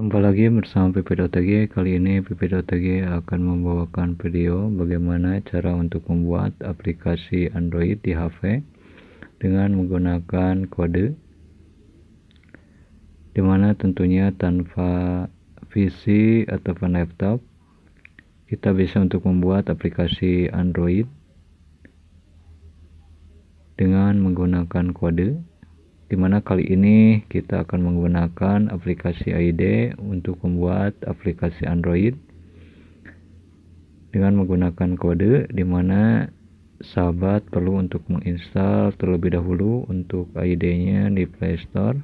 Jumpa lagi bersama PP.tg. Kali ini PP.tg akan membawakan video bagaimana cara untuk membuat aplikasi Android di HP dengan menggunakan kode dimana tentunya tanpa PC atau laptop kita bisa untuk membuat aplikasi Android dengan menggunakan kode dimana kali ini kita akan menggunakan aplikasi ID untuk membuat aplikasi Android dengan menggunakan kode dimana sahabat perlu untuk menginstal terlebih dahulu untuk ID-nya di Play Store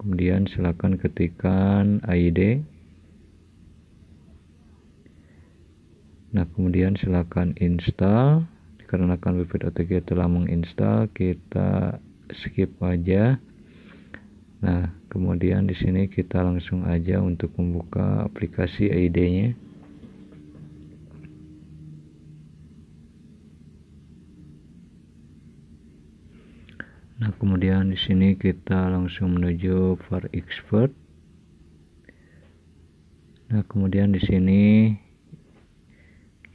kemudian silakan ketikkan ID nah kemudian silakan install dikarenakan OTG telah menginstal kita skip aja nah kemudian di sini kita langsung aja untuk membuka aplikasi ID nya nah kemudian di sini kita langsung menuju for expert nah kemudian di sini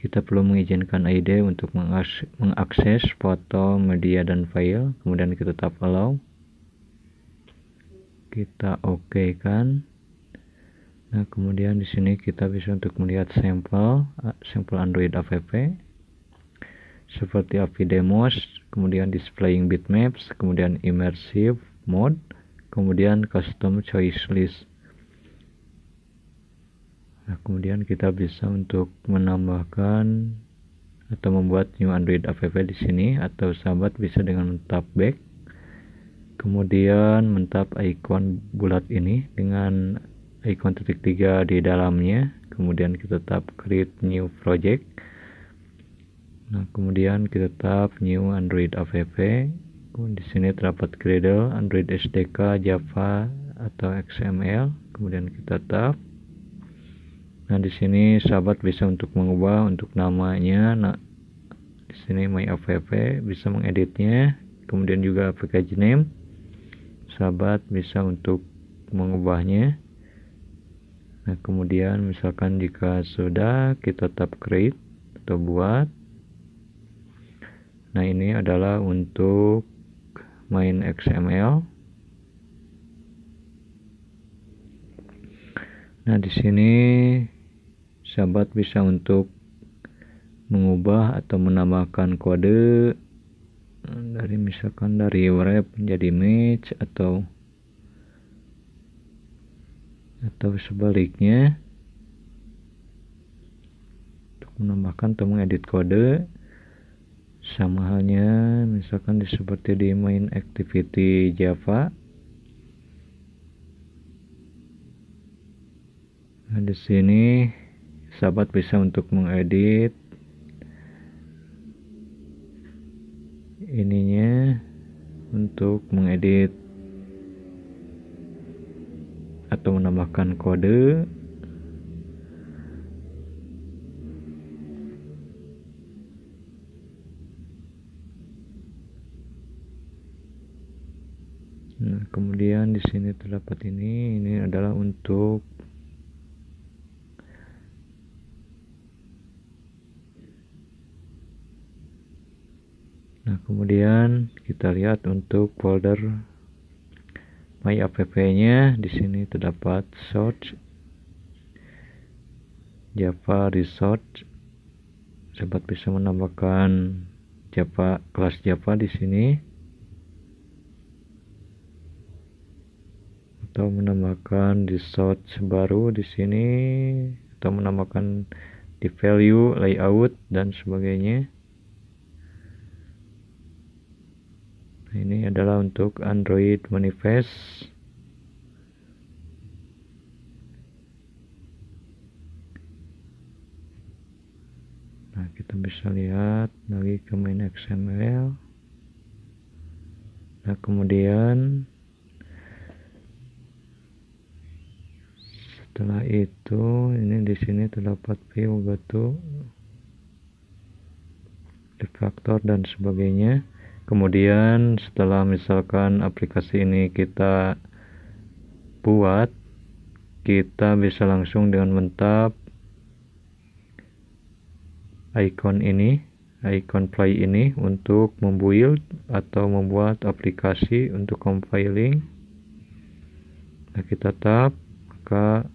kita perlu mengizinkan ID untuk mengakses foto, media, dan file. Kemudian kita tap allow. Kita okay kan. Nah, kemudian di sini kita bisa untuk melihat sampel eh, sampel Android app seperti API demos, kemudian displaying bitmaps, kemudian immersive mode, kemudian custom choice list. Nah, kemudian kita bisa untuk menambahkan atau membuat new Android app di sini atau sahabat bisa dengan mentap back kemudian mentap icon bulat ini dengan icon titik tiga di dalamnya kemudian kita tap create new project nah kemudian kita tap new android app di sini terdapat Gradle, Android SDK, Java atau XML. Kemudian kita tap Nah, di sini sahabat bisa untuk mengubah untuk namanya. Nah, di sini my app bisa mengeditnya. Kemudian juga package name. Sahabat bisa untuk mengubahnya. Nah, kemudian misalkan jika sudah kita tap create atau buat. Nah, ini adalah untuk main XML. Nah, di sini sahabat bisa untuk mengubah atau menambahkan kode eh, dari misalkan dari wrap menjadi match atau atau sebaliknya untuk menambahkan atau mengedit kode sama halnya misalkan seperti di main activity java nah di sini sahabat bisa untuk mengedit ininya untuk mengedit atau menambahkan kode Nah, kemudian di sini terdapat ini, ini adalah untuk kemudian kita lihat untuk folder my app nya di sini terdapat search java resource Sempat bisa menambahkan java kelas java di sini atau menambahkan resource baru di sini atau menambahkan di value layout dan sebagainya ini adalah untuk Android manifest nah kita bisa lihat lagi ke main XML nah kemudian setelah itu ini di sini terdapat view batu defaktor dan sebagainya kemudian setelah misalkan aplikasi ini kita buat kita bisa langsung dengan mentap icon ini icon play ini untuk membuild atau membuat aplikasi untuk compiling nah, kita tap maka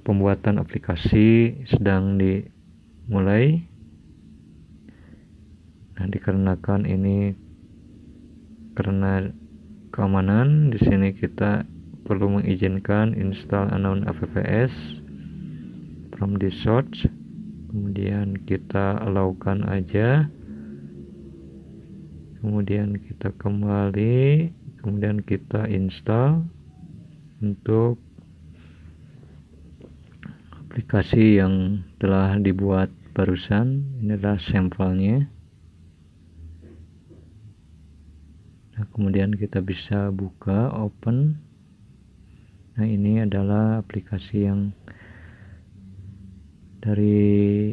pembuatan aplikasi sedang dimulai Nah, dikarenakan ini karena keamanan, di sini kita perlu mengizinkan install unknown avps from the source. Kemudian kita lakukan aja. Kemudian kita kembali, kemudian kita install untuk aplikasi yang telah dibuat barusan. Ini adalah sampelnya. nah, kemudian kita bisa buka open nah ini adalah aplikasi yang dari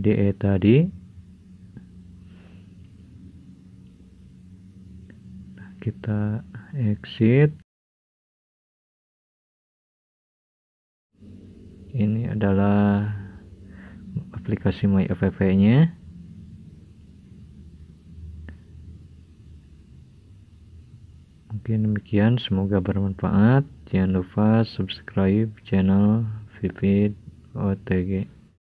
IDE tadi nah, kita exit ini adalah aplikasi myffv nya Mungkin demikian, semoga bermanfaat. Jangan lupa subscribe channel Vivid OTG.